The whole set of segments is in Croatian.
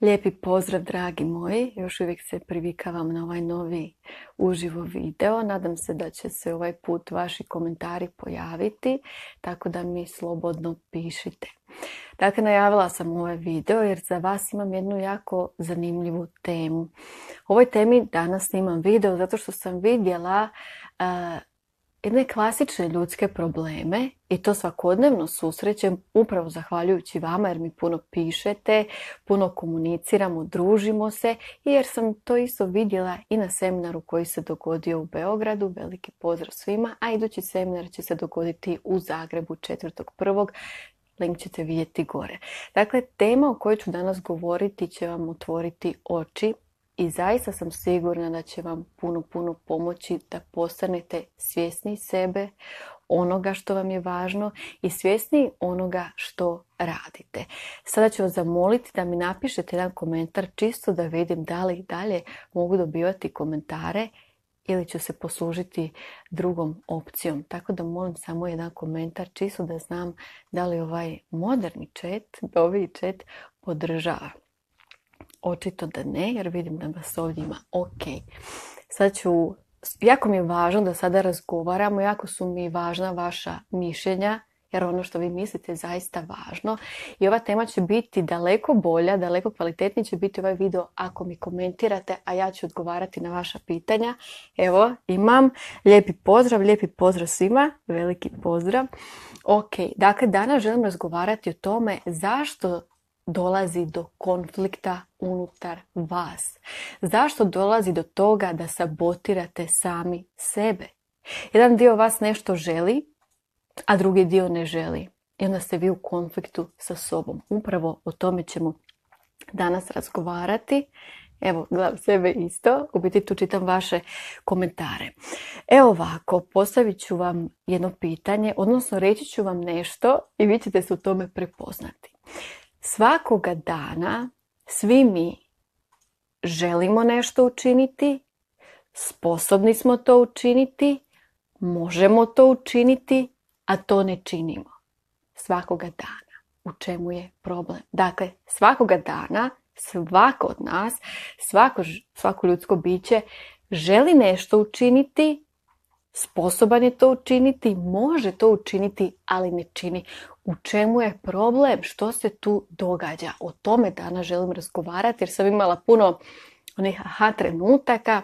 Lijepi pozdrav dragi moji, još uvijek se privikavam na ovaj novi uživo video. Nadam se da će se ovaj put vaši komentari pojaviti, tako da mi slobodno pišite. Dakle, najavila sam ovaj video jer za vas imam jednu jako zanimljivu temu. U ovoj temi danas snimam video zato što sam vidjela jedne klasične ljudske probleme i to svakodnevno susrećem upravo zahvaljujući vama jer mi puno pišete, puno komuniciramo, družimo se i jer sam to isto vidjela i na seminaru koji se dogodio u Beogradu. Veliki pozdrav svima, a idući seminar će se dogoditi u Zagrebu 4.1. Link ćete vidjeti gore. Dakle, tema o kojoj ću danas govoriti će vam otvoriti oči i zaista sam sigurna da će vam puno, puno pomoći da postanete svjesni sebe, onoga što vam je važno i svjesni onoga što radite. Sada ću vas zamoliti da mi napišete jedan komentar čisto da vidim da li dalje mogu dobivati komentare ili ću se poslužiti drugom opcijom. Tako da molim samo jedan komentar čisto da znam da li ovaj moderni chat, ovaj chat podržava. Očito da ne, jer vidim da vas ovdje ima. Ok, sad ću, jako mi je važno da sada razgovaramo, jako su mi važna vaša mišljenja, jer ono što vi mislite je zaista važno. I ova tema će biti daleko bolja, daleko kvalitetnije će biti ovaj video ako mi komentirate, a ja ću odgovarati na vaša pitanja. Evo, imam lijepi pozdrav, lijepi pozdrav svima, veliki pozdrav. Ok, dakle danas želim razgovarati o tome zašto dolazi do konflikta unutar vas? Zašto dolazi do toga da sabotirate sami sebe? Jedan dio vas nešto želi, a drugi dio ne želi. I onda ste vi u konfliktu sa sobom. Upravo o tome ćemo danas razgovarati. Evo, gledam sebe isto. U biti tu čitam vaše komentare. Evo ovako, postavit ću vam jedno pitanje, odnosno reći ću vam nešto i vi ćete se u tome prepoznati. Svakoga dana svi mi želimo nešto učiniti, sposobni smo to učiniti, možemo to učiniti, a to ne činimo. Svakoga dana. U čemu je problem? Dakle, svakoga dana svako od nas, svako, svako ljudsko biće želi nešto učiniti, sposoban je to učiniti, može to učiniti, ali ne čini u čemu je problem, što se tu događa. O tome danas želim razgovarati jer sam imala puno onih aha trenutaka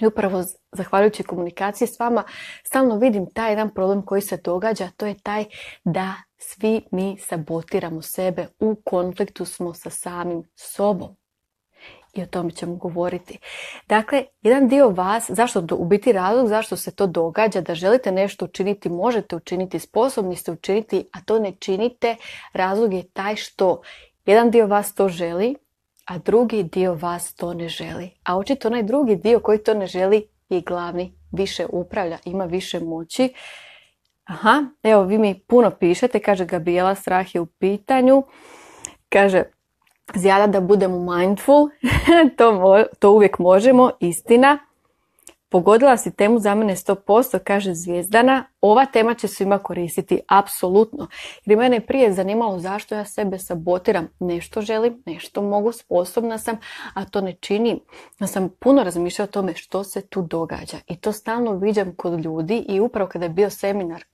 i upravo zahvaljujući komunikaciji s vama stalno vidim taj jedan problem koji se događa, to je taj da svi mi sabotiramo sebe, u konfliktu smo sa samim sobom i o tome ćemo govoriti. Dakle, jedan dio vas, zašto u biti razlog zašto se to događa, da želite nešto učiniti, možete učiniti, sposobni ste učiniti, a to ne činite, razlog je taj što jedan dio vas to želi, a drugi dio vas to ne želi. A očito onaj drugi dio koji to ne želi je glavni, više upravlja, ima više moći. Aha, evo vi mi puno pišete, kaže Gabijela, strah je u pitanju. Kaže, zjada da budemo mindful, to, to uvijek možemo, istina. Pogodila si temu za mene 100%, kaže Zvijezdana. Ova tema će svima koristiti, apsolutno. Jer mene je prije zanimalo zašto ja sebe sabotiram. Nešto želim, nešto mogu, sposobna sam, a to ne činim. Ja sam puno razmišljala o tome što se tu događa. I to stalno viđam kod ljudi i upravo kada je bio seminar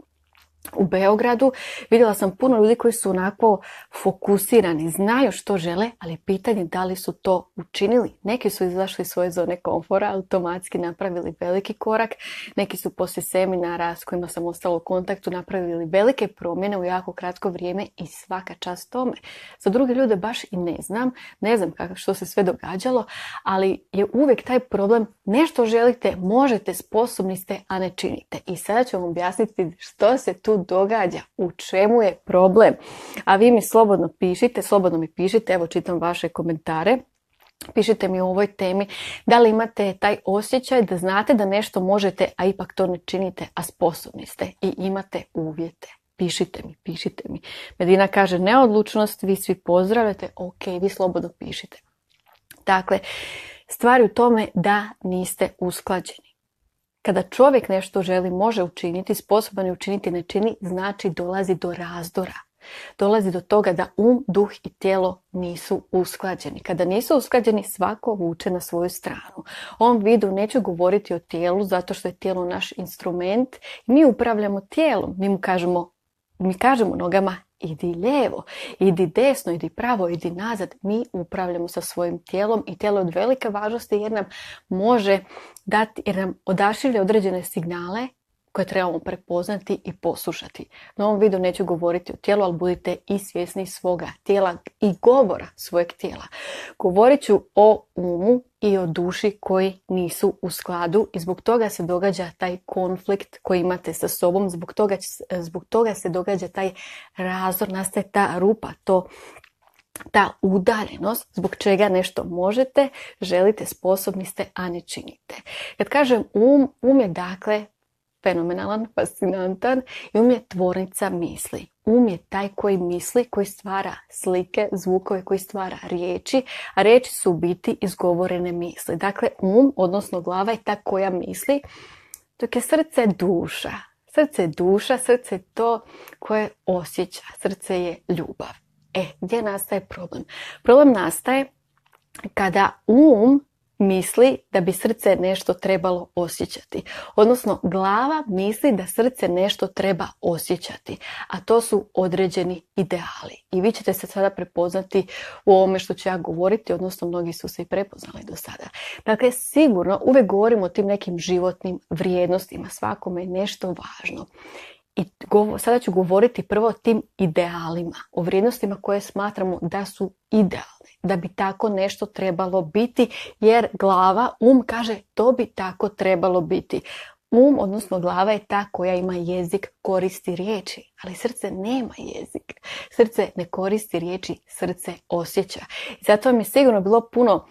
u Beogradu. Vidjela sam puno ljudi koji su onako fokusirani, znaju što žele, ali pitanje da li su to učinili. Neki su izašli svoje zone komfora, automatski napravili veliki korak, neki su poslije seminara s kojima sam ostala u kontaktu napravili velike promjene u jako kratko vrijeme i svaka čast tome. Za druge ljude baš i ne znam, ne znam što se sve događalo, ali je uvijek taj problem nešto želite, možete, sposobni ste, a ne činite. I sada ću vam objasniti što se tu događa, u čemu je problem. A vi mi slobodno pišite, slobodno mi pišite, evo čitam vaše komentare. Pišite mi o ovoj temi da li imate taj osjećaj da znate da nešto možete, a ipak to ne činite, a sposobni ste i imate uvjete. Pišite mi, pišite mi. Medina kaže neodlučnost, vi svi pozdravljate, ok, vi slobodno pišite. Dakle, stvar u tome da niste usklađeni. Kada čovjek nešto želi, može učiniti, sposoban je učiniti, ne čini, znači dolazi do razdora. Dolazi do toga da um, duh i tijelo nisu usklađeni. Kada nisu usklađeni, svako vuče na svoju stranu. U ovom vidu neću govoriti o tijelu, zato što je tijelo naš instrument. Mi upravljamo tijelom, mi mu kažemo mi kažemo nogama idi lijevo, idi desno, idi pravo, idi nazad. Mi upravljamo sa svojim tijelom i tijelo od velike važnosti jer nam može dati, jer nam odašilje određene signale koje trebamo prepoznati i poslušati. Na ovom videu neću govoriti o tijelu, ali budite i svjesni svoga tijela i govora svojeg tijela. Govorit ću o umu i o duši koji nisu u skladu i zbog toga se događa taj konflikt koji imate sa sobom, zbog toga, zbog toga se događa taj razor, nastaje ta rupa, to ta udaljenost zbog čega nešto možete, želite, sposobni ste, a ne činite. Kad kažem um, um je dakle fenomenalan, fascinantan i um je tvornica misli. Um je taj koji misli, koji stvara slike, zvukove, koji stvara riječi, a riječi su biti izgovorene misli. Dakle, um, odnosno glava je ta koja misli, dok je srce duša. Srce je duša, srce je to koje osjeća, srce je ljubav. E, gdje nastaje problem? Problem nastaje kada um misli da bi srce nešto trebalo osjećati. Odnosno, glava misli da srce nešto treba osjećati, a to su određeni ideali. I vi ćete se sada prepoznati u ovome što ću ja govoriti, odnosno mnogi su se i prepoznali do sada. Dakle, sigurno uvijek govorimo o tim nekim životnim vrijednostima, svakome je nešto važno. I sada ću govoriti prvo o tim idealima, o vrijednostima koje smatramo da su idealne, da bi tako nešto trebalo biti, jer glava, um kaže to bi tako trebalo biti. Um, odnosno glava je ta koja ima jezik, koristi riječi, ali srce nema jezik. Srce ne koristi riječi, srce osjeća. zato vam je sigurno bilo puno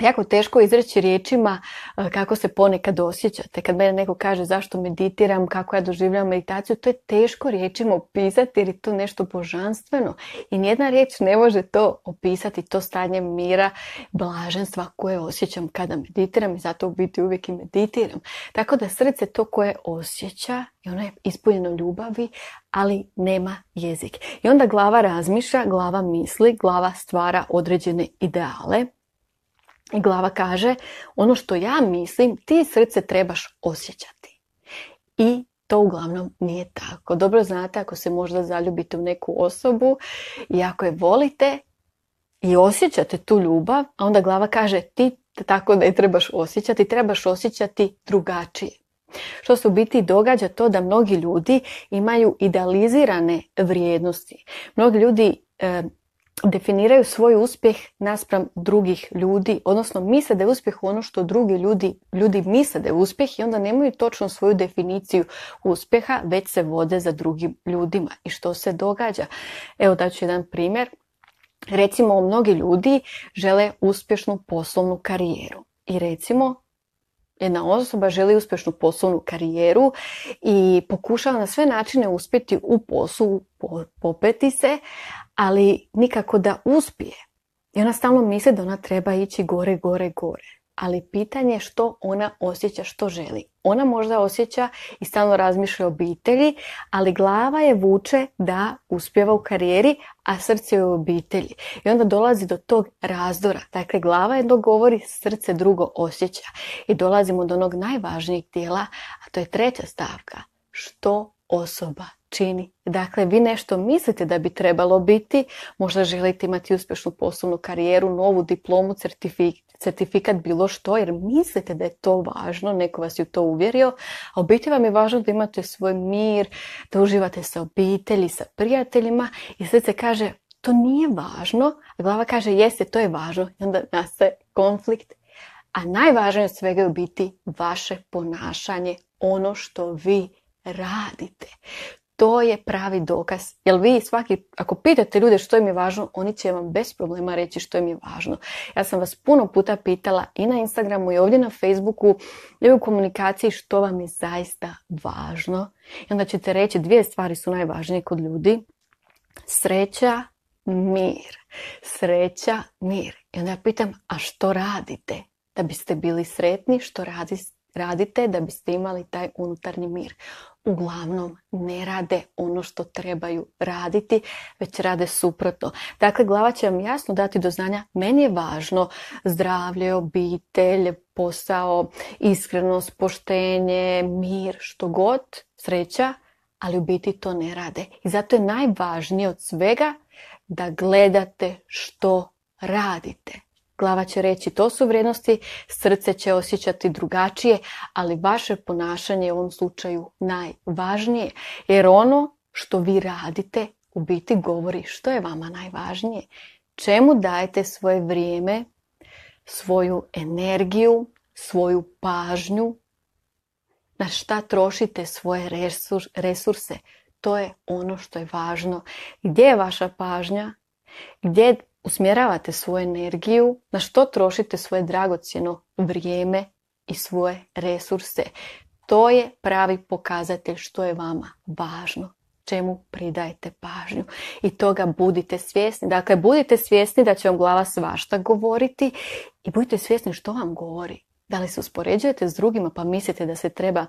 pa jako teško izreći riječima e, kako se ponekad osjećate. Kad mene neko kaže zašto meditiram, kako ja doživljam meditaciju, to je teško riječima opisati jer je to nešto božanstveno. I nijedna riječ ne može to opisati, to stanje mira, blaženstva koje osjećam kada meditiram i zato u biti uvijek i meditiram. Tako da srce to koje osjeća i ono je ispunjeno ljubavi, ali nema jezik. I onda glava razmišlja, glava misli, glava stvara određene ideale, i glava kaže, ono što ja mislim, ti srce trebaš osjećati. I to uglavnom nije tako. Dobro znate ako se možda zaljubite u neku osobu i ako je volite i osjećate tu ljubav, a onda glava kaže ti tako da je trebaš osjećati, trebaš osjećati drugačije. Što se u biti događa to da mnogi ljudi imaju idealizirane vrijednosti. Mnogi ljudi eh, definiraju svoj uspjeh naspram drugih ljudi, odnosno misle da je uspjeh ono što drugi ljudi, ljudi misle da je uspjeh i onda nemaju točno svoju definiciju uspjeha, već se vode za drugim ljudima. I što se događa? Evo ću jedan primjer. Recimo, mnogi ljudi žele uspješnu poslovnu karijeru. I recimo, jedna osoba želi uspješnu poslovnu karijeru i pokušava na sve načine uspjeti u poslu, popeti se, ali nikako da uspije. I ona stalno misli da ona treba ići gore, gore, gore. Ali pitanje je što ona osjeća, što želi. Ona možda osjeća i stalno razmišlja o obitelji, ali glava je vuče da uspjeva u karijeri, a srce je u obitelji. I onda dolazi do tog razdora. Dakle, glava jedno govori, srce drugo osjeća. I dolazimo do onog najvažnijeg dijela, a to je treća stavka. Što osoba čini. Dakle, vi nešto mislite da bi trebalo biti, možda želite imati uspješnu poslovnu karijeru, novu diplomu, certifikat, certifikat bilo što, jer mislite da je to važno, neko vas je u to uvjerio, a biti vam je važno da imate svoj mir, da uživate sa obitelji, sa prijateljima i se kaže to nije važno, a glava kaže jeste, to je važno i onda nastaje konflikt. A najvažnije od svega je biti vaše ponašanje, ono što vi radite to je pravi dokaz. Jer vi svaki, ako pitate ljude što im je važno, oni će vam bez problema reći što im je važno. Ja sam vas puno puta pitala i na Instagramu i ovdje na Facebooku i u komunikaciji što vam je zaista važno. I onda ćete reći dvije stvari su najvažnije kod ljudi. Sreća, mir. Sreća, mir. I onda ja pitam, a što radite? Da biste bili sretni, što radite? radite da biste imali taj unutarnji mir uglavnom ne rade ono što trebaju raditi, već rade suprotno. Dakle, glava će vam jasno dati do znanja, meni je važno zdravlje, obitelj, posao, iskrenost, poštenje, mir, što god, sreća, ali u biti to ne rade. I zato je najvažnije od svega da gledate što radite. Glava će reći to su vrijednosti, srce će osjećati drugačije, ali vaše ponašanje je u ovom slučaju najvažnije. Jer ono što vi radite u biti govori što je vama najvažnije. Čemu dajete svoje vrijeme, svoju energiju, svoju pažnju, na šta trošite svoje resurse. To je ono što je važno. Gdje je vaša pažnja? Gdje Usmjeravate svoju energiju na što trošite svoje dragocjeno vrijeme i svoje resurse. To je pravi pokazatelj što je vama važno, čemu pridajete pažnju. I toga budite svjesni. Dakle, budite svjesni da će vam glava svašta govoriti i budite svjesni što vam govori. Da li se uspoređujete s drugima pa mislite da se treba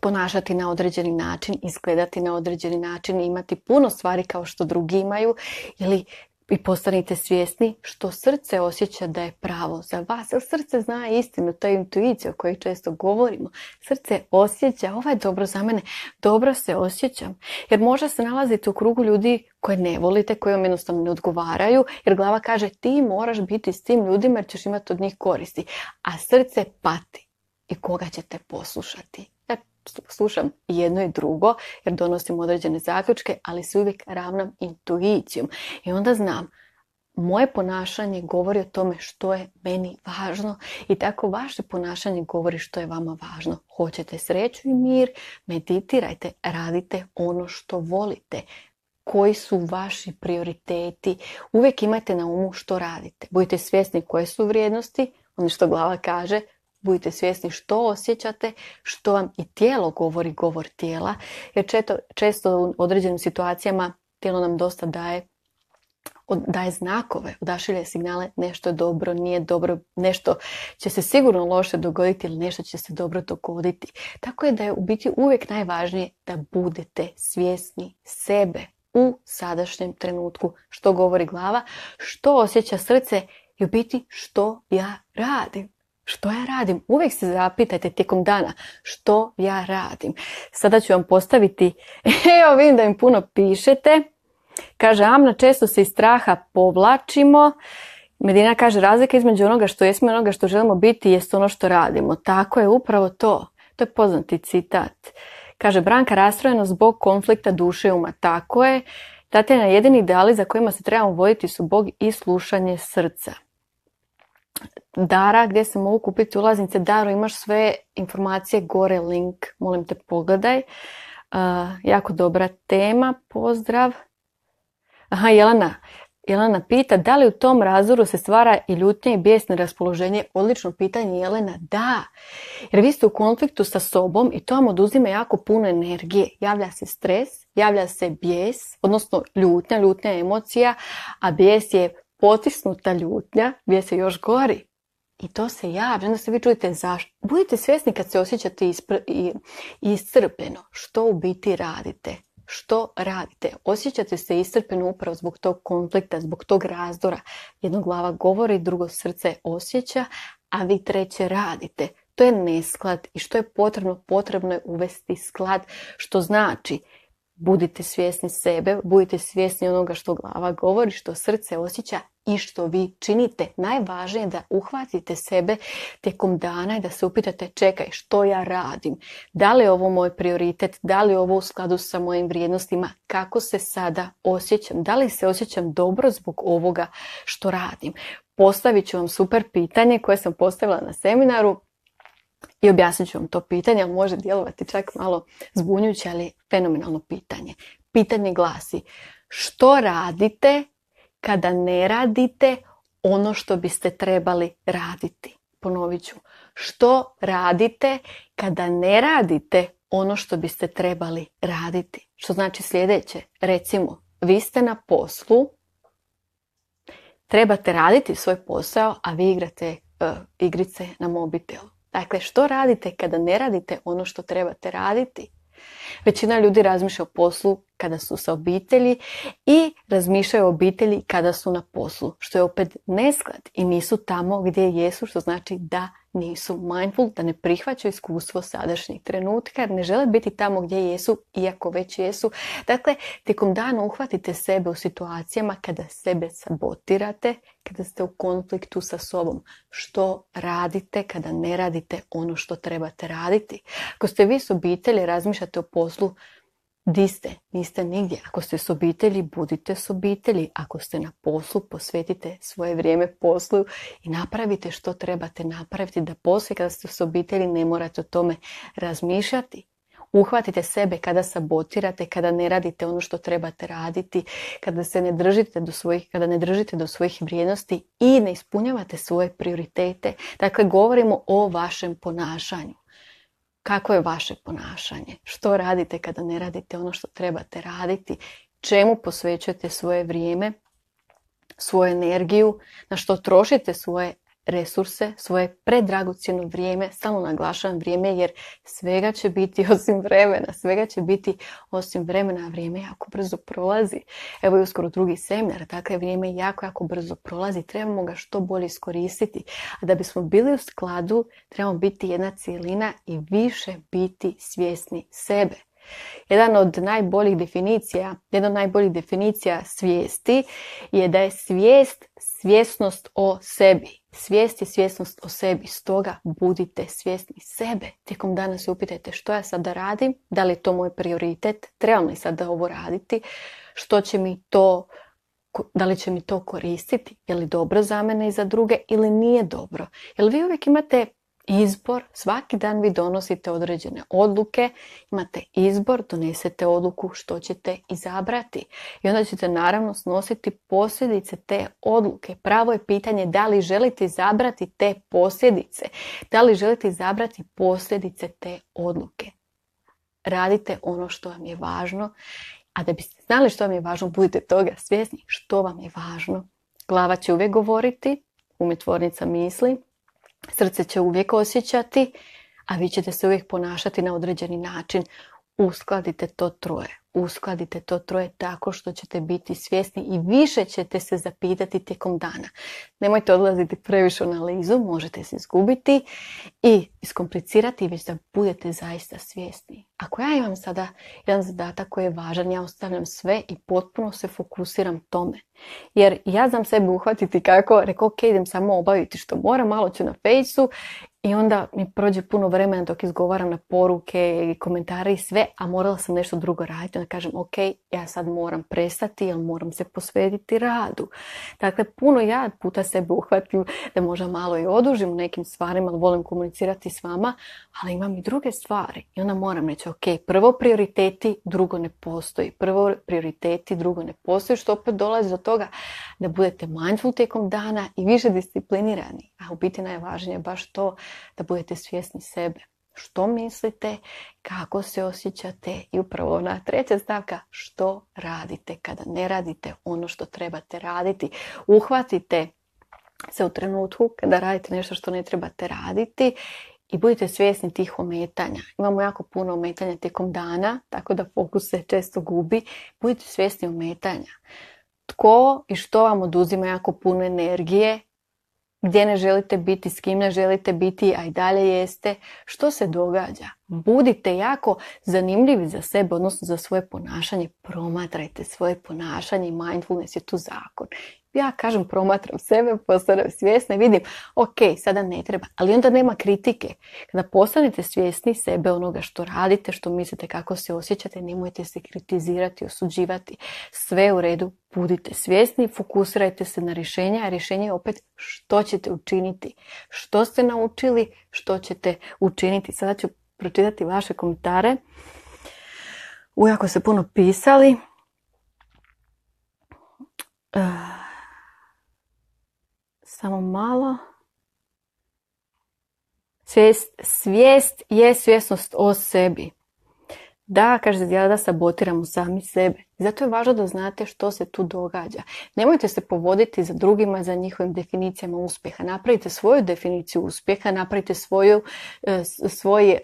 ponašati na određeni način, izgledati na određeni način, imati puno stvari kao što drugi imaju ili i postanite svjesni što srce osjeća da je pravo za vas. Jer srce zna istinu, to je intuicija o kojoj često govorimo. Srce osjeća, ovo je dobro za mene, dobro se osjećam. Jer možda se nalazite u krugu ljudi koje ne volite, koje vam jednostavno ne odgovaraju, jer glava kaže ti moraš biti s tim ljudima jer ćeš imati od njih koristi. A srce pati i koga ćete poslušati slušam jedno i drugo jer donosim određene zaključke, ali se uvijek ravnam intuicijom. I onda znam, moje ponašanje govori o tome što je meni važno i tako vaše ponašanje govori što je vama važno. Hoćete sreću i mir, meditirajte, radite ono što volite. Koji su vaši prioriteti? Uvijek imajte na umu što radite. Budite svjesni koje su vrijednosti, ono što glava kaže, budite svjesni što osjećate, što vam i tijelo govori govor tijela, jer često u određenim situacijama tijelo nam dosta daje daje znakove, odašilje signale nešto je dobro, nije dobro, nešto će se sigurno loše dogoditi ili nešto će se dobro dogoditi. Tako je da je u biti uvijek najvažnije da budete svjesni sebe u sadašnjem trenutku što govori glava, što osjeća srce i u biti što ja radim. Što ja radim? Uvijek se zapitajte tijekom dana što ja radim. Sada ću vam postaviti, evo vidim da im puno pišete. Kaže, Amna, često se iz straha povlačimo. Medina kaže, razlika između onoga što jesmo i onoga što želimo biti jest ono što radimo. Tako je upravo to. To je poznati citat. Kaže, Branka rastrojeno zbog konflikta duše uma. Tako je. Tatjana, jedini ideali za kojima se trebamo voditi su Bog i slušanje srca. Dara gdje se mogu kupiti ulaznice. Daro, imaš sve informacije gore, link, molim te pogledaj. Uh, jako dobra tema, pozdrav. Aha, Jelena. Jelena pita, da li u tom razoru se stvara i ljutnje i bijesno raspoloženje? Odlično pitanje, Jelena, da. Jer vi ste u konfliktu sa sobom i to vam oduzima jako puno energije. Javlja se stres, javlja se bijes, odnosno ljutnja, ljutnja emocija, a bijes je potisnuta ljutnja gdje se još gori. I to se javlja, onda se vi čujete zašto. Budite svjesni kad se osjećate ispr... i... iscrpljeno, što u biti radite. Što radite? Osjećate se iscrpljeno upravo zbog tog konflikta, zbog tog razdora. Jedno glava govori, drugo srce osjeća, a vi treće radite. To je nesklad i što je potrebno? Potrebno je uvesti sklad, što znači budite svjesni sebe, budite svjesni onoga što glava govori, što srce osjeća i što vi činite. Najvažnije je da uhvatite sebe tijekom dana i da se upitate čekaj što ja radim, da li je ovo moj prioritet, da li je ovo u skladu sa mojim vrijednostima, kako se sada osjećam, da li se osjećam dobro zbog ovoga što radim. Postavit ću vam super pitanje koje sam postavila na seminaru, i objasnit ću vam to pitanje, ali može djelovati čak malo zbunjuće, ali fenomenalno pitanje. Pitanje glasi, što radite kada ne radite ono što biste trebali raditi? Ponovit ću, što radite kada ne radite ono što biste trebali raditi? Što znači sljedeće, recimo, vi ste na poslu, trebate raditi svoj posao, a vi igrate e, igrice na mobitelu Dakle, što radite kada ne radite ono što trebate raditi? Većina ljudi razmišlja o poslu kada su sa obitelji i razmišljaju o obitelji kada su na poslu, što je opet nesklad i nisu tamo gdje jesu, što znači da nisu mindful, da ne prihvaćaju iskustvo sadašnjeg trenutka ne žele biti tamo gdje jesu, iako već jesu. Dakle, tijekom dana uhvatite sebe u situacijama kada sebe sabotirate, kada ste u konfliktu sa sobom. Što radite kada ne radite ono što trebate raditi? Ako ste vi s obitelji, razmišljate o poslu, Di ste? Niste nigdje. Ako ste s obitelji, budite s obitelji. Ako ste na poslu, posvetite svoje vrijeme poslu i napravite što trebate napraviti da poslije kada ste s obitelji ne morate o tome razmišljati. Uhvatite sebe kada sabotirate, kada ne radite ono što trebate raditi, kada se ne držite do svojih, kada ne držite do svojih vrijednosti i ne ispunjavate svoje prioritete. Dakle, govorimo o vašem ponašanju kako je vaše ponašanje, što radite kada ne radite ono što trebate raditi, čemu posvećujete svoje vrijeme, svoju energiju, na što trošite svoje resurse, svoje predragocjeno vrijeme, samo naglašavam vrijeme jer svega će biti osim vremena, svega će biti osim vremena, a vrijeme jako brzo prolazi. Evo i uskoro drugi seminar, je vrijeme jako, jako brzo prolazi, trebamo ga što bolje iskoristiti. A da bismo bili u skladu, trebamo biti jedna cijelina i više biti svjesni sebe. Jedan od najboljih definicija, jedna od najboljih definicija svijesti je da je svijest svjesnost o sebi. Svijest je svjesnost o sebi, stoga budite svjesni sebe. Tijekom dana se upitajte što ja sada radim, da li je to moj prioritet, trebam li sada ovo raditi, što će mi to da li će mi to koristiti, je li dobro za mene i za druge ili nije dobro. Jer vi uvijek imate izbor, svaki dan vi donosite određene odluke, imate izbor, donesete odluku što ćete izabrati i onda ćete naravno snositi posljedice te odluke. Pravo je pitanje da li želite izabrati te posljedice, da li želite izabrati posljedice te odluke. Radite ono što vam je važno, a da biste znali što vam je važno, budite toga svjesni što vam je važno. Glava će uvijek govoriti, umjetvornica misli, Srce će uvijek osjećati, a vi ćete se uvijek ponašati na određeni način. Uskladite to troje. Uskladite to troje tako što ćete biti svjesni i više ćete se zapitati tijekom dana. Nemojte odlaziti previše u analizu, možete se izgubiti i iskomplicirati, već da budete zaista svjesni. Ako ja imam sada jedan zadatak koji je važan, ja ostavljam sve i potpuno se fokusiram tome. Jer ja znam sebe uhvatiti kako, rekao, ok, idem samo obaviti što moram, malo ću na fejsu i onda mi prođe puno vremena dok izgovaram na poruke i komentare i sve, a morala sam nešto drugo raditi. Onda kažem, ok, ja sad moram prestati jer moram se posvetiti radu. Dakle, puno ja puta sebe uhvatim da možda malo i odužim u nekim stvarima, ali volim komunicirati s vama, ali imam i druge stvari. I onda moram reći, ok, prvo prioriteti, drugo ne postoji. Prvo prioriteti, drugo ne postoji, što opet dolazi do toga da budete mindful tijekom dana i više disciplinirani. A u biti najvažnije je baš to da budete svjesni sebe. Što mislite, kako se osjećate i upravo ona treća stavka, što radite kada ne radite ono što trebate raditi. Uhvatite se u trenutku kada radite nešto što ne trebate raditi i budite svjesni tih ometanja. Imamo jako puno ometanja tijekom dana, tako da fokus se često gubi. Budite svjesni ometanja. Tko i što vam oduzima jako puno energije, gdje ne želite biti, s kim ne želite biti, a i dalje jeste, što se događa. Budite jako zanimljivi za sebe, odnosno za svoje ponašanje, promatrajte svoje ponašanje, i mindfulness je tu zakon ja kažem promatram sebe, postanem svjesna i vidim, ok, sada ne treba, ali onda nema kritike. Kada postanete svjesni sebe onoga što radite, što mislite, kako se osjećate, nemojte se kritizirati, osuđivati. Sve u redu, budite svjesni, fokusirajte se na rješenja, a rješenje je opet što ćete učiniti, što ste naučili, što ćete učiniti. Sada ću pročitati vaše komentare. Ujako se puno pisali. Eh, samo malo. Svijest, je svjesnost o sebi. Da, kaže ja da sabotiramo sami sebe. Zato je važno da znate što se tu događa. Nemojte se povoditi za drugima, za njihovim definicijama uspjeha. Napravite svoju definiciju uspjeha, napravite svoju, eh, svoj eh,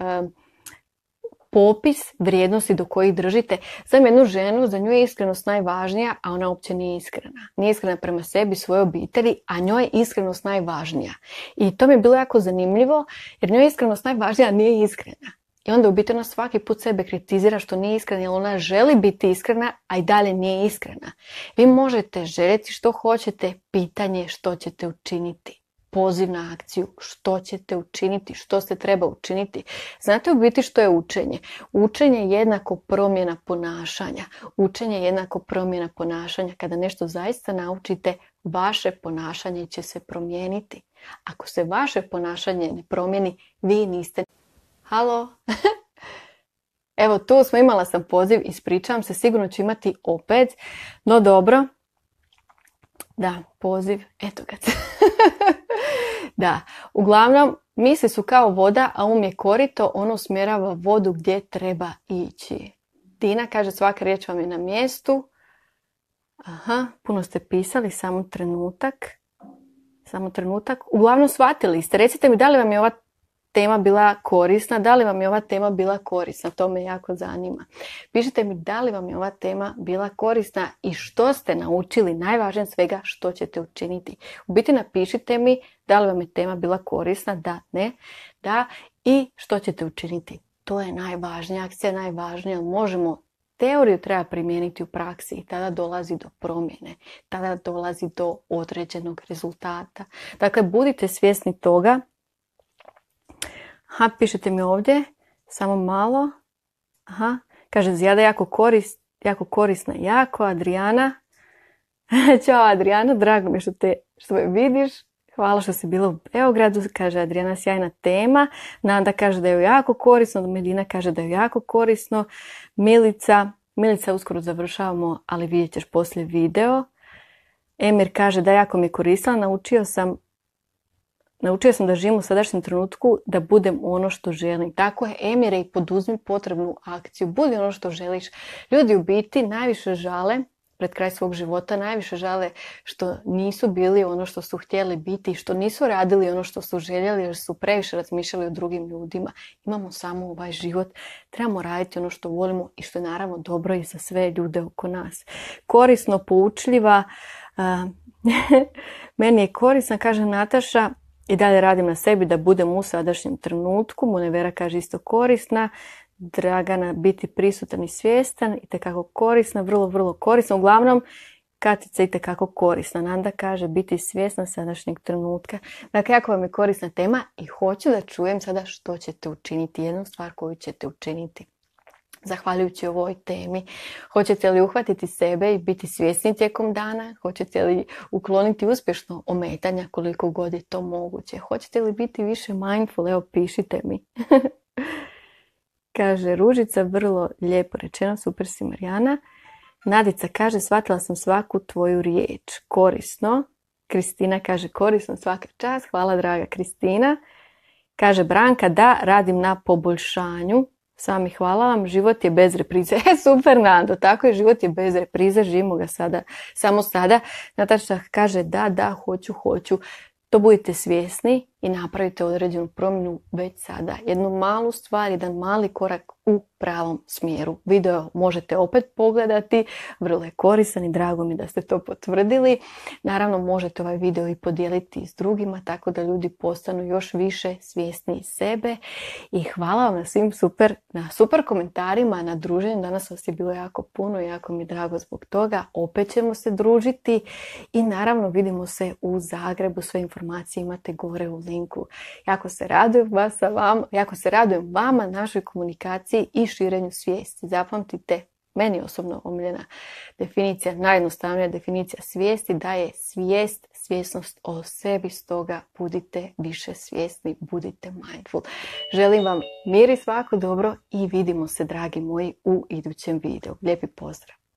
popis vrijednosti do kojih držite. Za jednu ženu, za nju je iskrenost najvažnija, a ona uopće nije iskrena. Nije iskrena prema sebi, svojoj obitelji, a njoj je iskrenost najvažnija. I to mi je bilo jako zanimljivo, jer njoj je iskrenost najvažnija, a nije iskrena. I onda u biti ona svaki put sebe kritizira što nije iskrena, jer ona želi biti iskrena, a i dalje nije iskrena. Vi možete željeti što hoćete, pitanje što ćete učiniti poziv na akciju, što ćete učiniti, što se treba učiniti. Znate u biti što je učenje? Učenje je jednako promjena ponašanja. Učenje je jednako promjena ponašanja. Kada nešto zaista naučite, vaše ponašanje će se promijeniti. Ako se vaše ponašanje ne promijeni, vi niste... Halo? Evo tu smo, imala sam poziv, ispričavam se, sigurno ću imati opet. No dobro, da, poziv, eto ga. Da, uglavnom, misli su kao voda, a um je korito, ono usmjerava vodu gdje treba ići. Dina kaže, svaka riječ vam je na mjestu. Aha, puno ste pisali, samo trenutak. Samo trenutak. Uglavnom, shvatili ste. Recite mi, da li vam je ova tema bila korisna, da li vam je ova tema bila korisna, to me jako zanima. Pišite mi da li vam je ova tema bila korisna i što ste naučili, najvažnije svega što ćete učiniti. U biti napišite mi da li vam je tema bila korisna, da, ne, da i što ćete učiniti. To je najvažnija akcija, najvažnija, možemo teoriju treba primijeniti u praksi i tada dolazi do promjene, tada dolazi do određenog rezultata. Dakle, budite svjesni toga Aha, pišete mi ovdje, samo malo. Aha, kaže zjada jako, jako korisna, jako Adriana. Ćao Adriana, drago mi što te što me vidiš. Hvala što si bila u Beogradu, kaže Adriana, sjajna tema. Nada kaže da je jako korisno, Medina kaže da je jako korisno. Milica, Milica uskoro završavamo, ali vidjet ćeš poslije video. Emir kaže da jako mi je koristila, naučio sam Naučio sam da živim u sadašnjem trenutku da budem ono što želim. Tako je, emire i poduzmi potrebnu akciju. Budi ono što želiš. Ljudi u biti najviše žale pred kraj svog života, najviše žale što nisu bili ono što su htjeli biti, i što nisu radili ono što su željeli jer su previše razmišljali o drugim ljudima. Imamo samo ovaj život, trebamo raditi ono što volimo i što je naravno dobro i za sve ljude oko nas. Korisno, poučljiva, meni je korisna, kaže Nataša, i dalje radim na sebi da budem u sadašnjem trenutku. vera kaže isto korisna. Dragana biti prisutan i svjestan i tekako korisna, vrlo, vrlo korisna. Uglavnom, Katica i tekako korisna. Nanda kaže biti svjesna sadašnjeg trenutka. Dakle, jako vam je korisna tema i hoću da čujem sada što ćete učiniti, jednu stvar koju ćete učiniti zahvaljujući ovoj temi. Hoćete li uhvatiti sebe i biti svjesni tijekom dana? Hoćete li ukloniti uspješno ometanja koliko god je to moguće? Hoćete li biti više mindful? Evo, pišite mi. kaže, Ružica, vrlo lijepo rečeno, super si Marijana. Nadica kaže, shvatila sam svaku tvoju riječ. Korisno. Kristina kaže, korisno svaka čas, Hvala, draga Kristina. Kaže Branka, da, radim na poboljšanju Sami hvala vam, život je bez reprize. E, super, Nando, tako je, život je bez reprize, živimo ga sada, samo sada. Nataša kaže da, da, hoću, hoću. To budite svjesni i napravite određenu promjenu već sada. Jednu malu stvar, jedan mali korak u pravom smjeru. Video možete opet pogledati, vrlo je koristan i drago mi da ste to potvrdili. Naravno možete ovaj video i podijeliti s drugima tako da ljudi postanu još više svjesni sebe i hvala vam na svim super, na super komentarima, na druženju. Danas vas je bilo jako puno, i jako mi je drago zbog toga. Opet ćemo se družiti i naravno vidimo se u Zagrebu. Sve informacije imate gore u linku. Jako se radujem vas, vama, jako se radujem vama, našoj komunikaciji i širenju svijesti. Zapamtite, meni osobno omiljena definicija, najjednostavnija definicija svijesti da je svijest, svjesnost o sebi, stoga budite više svjesni, budite mindful. Želim vam mir i svako dobro i vidimo se, dragi moji, u idućem videu. Lijepi pozdrav!